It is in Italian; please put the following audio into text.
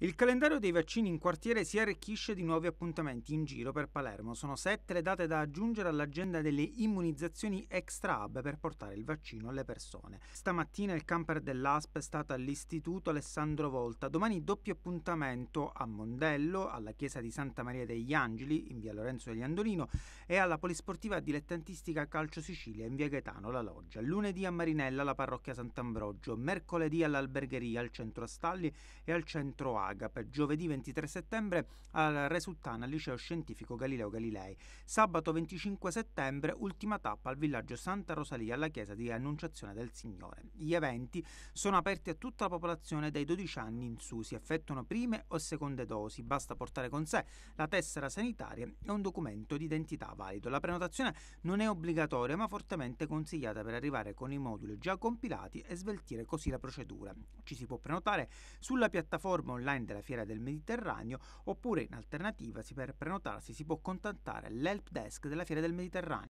Il calendario dei vaccini in quartiere si arricchisce di nuovi appuntamenti in giro per Palermo. Sono sette le date da aggiungere all'agenda delle immunizzazioni extra hub per portare il vaccino alle persone. Stamattina il camper dell'ASP è stato all'Istituto Alessandro Volta, domani doppio appuntamento a Mondello, alla chiesa di Santa Maria degli Angeli in via Lorenzo degli Andolino e alla polisportiva dilettantistica Calcio Sicilia in via Gaetano La Loggia. Lunedì a Marinella alla parrocchia Sant'Ambrogio, mercoledì all'albergheria al centro Astalli e al centro A per giovedì 23 settembre al Resultana al Liceo Scientifico Galileo Galilei, sabato 25 settembre ultima tappa al villaggio Santa Rosalia alla chiesa di Annunciazione del Signore. Gli eventi sono aperti a tutta la popolazione dai 12 anni in su, si effettuano prime o seconde dosi, basta portare con sé la tessera sanitaria e un documento di identità valido. La prenotazione non è obbligatoria ma fortemente consigliata per arrivare con i moduli già compilati e sveltire così la procedura. Ci si può prenotare sulla piattaforma online online della Fiera del Mediterraneo oppure in alternativa per prenotarsi si può contattare l'help desk della Fiera del Mediterraneo.